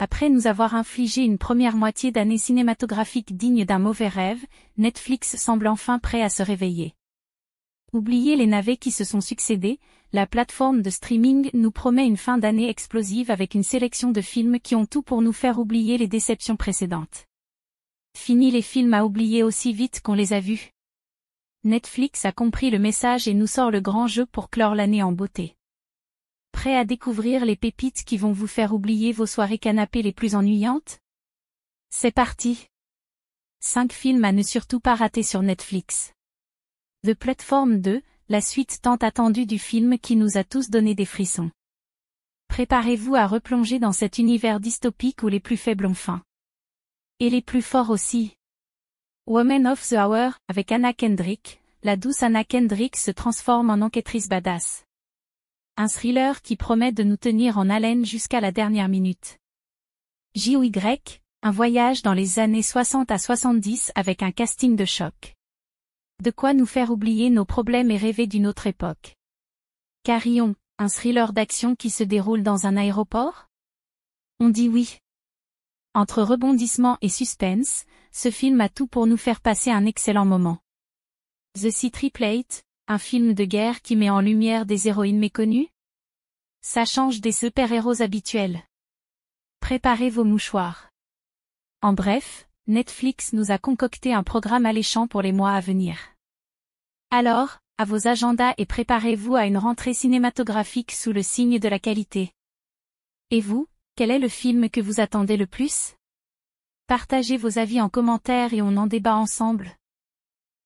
Après nous avoir infligé une première moitié d'année cinématographique digne d'un mauvais rêve, Netflix semble enfin prêt à se réveiller. Oubliez les navets qui se sont succédés, la plateforme de streaming nous promet une fin d'année explosive avec une sélection de films qui ont tout pour nous faire oublier les déceptions précédentes. Fini les films à oublier aussi vite qu'on les a vus. Netflix a compris le message et nous sort le grand jeu pour clore l'année en beauté à découvrir les pépites qui vont vous faire oublier vos soirées canapées les plus ennuyantes C'est parti 5 films à ne surtout pas rater sur Netflix. The Platform 2, la suite tant attendue du film qui nous a tous donné des frissons. Préparez-vous à replonger dans cet univers dystopique où les plus faibles ont faim. Et les plus forts aussi. Woman of the Hour, avec Anna Kendrick, la douce Anna Kendrick se transforme en enquêtrice badass un thriller qui promet de nous tenir en haleine jusqu'à la dernière minute. y un voyage dans les années 60 à 70 avec un casting de choc. De quoi nous faire oublier nos problèmes et rêver d'une autre époque. Carillon, un thriller d'action qui se déroule dans un aéroport On dit oui. Entre rebondissement et suspense, ce film a tout pour nous faire passer un excellent moment. The City Triplate un film de guerre qui met en lumière des héroïnes méconnues Ça change des super-héros habituels. Préparez vos mouchoirs. En bref, Netflix nous a concocté un programme alléchant pour les mois à venir. Alors, à vos agendas et préparez-vous à une rentrée cinématographique sous le signe de la qualité. Et vous, quel est le film que vous attendez le plus Partagez vos avis en commentaire et on en débat ensemble.